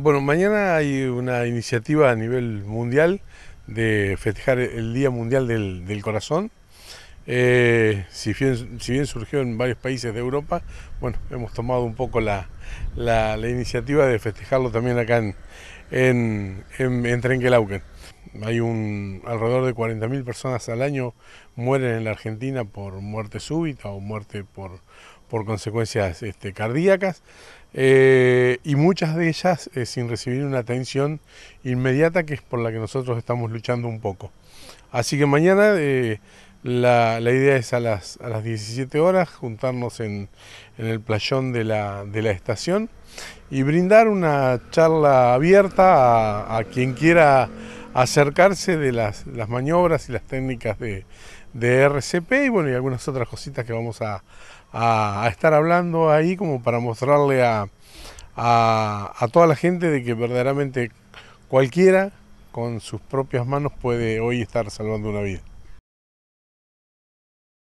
Bueno, mañana hay una iniciativa a nivel mundial de festejar el Día Mundial del, Corazón. Eh, si, bien, surgió en varios países de Europa, bueno, hemos tomado un poco la, iniciativa de festejarlo también acá en, en, en Trenquelauquen. Hay un alrededor de 40.000 personas al año mueren en la Argentina por muerte súbita o muerte por, por consecuencias este, cardíacas eh, y muchas de ellas eh, sin recibir una atención inmediata que es por la que nosotros estamos luchando un poco. Así que mañana eh, la, idea es a las, a las 17 horas juntarnos en, el playón de la, estación y brindar una charla abierta a quien quiera acercarse de las, maniobras y las técnicas de, RCP y bueno, y algunas otras cositas que vamos a, estar hablando ahí como para mostrarle a, a, toda la gente de que verdaderamente cualquiera con sus propias manos puede hoy estar salvando una vida.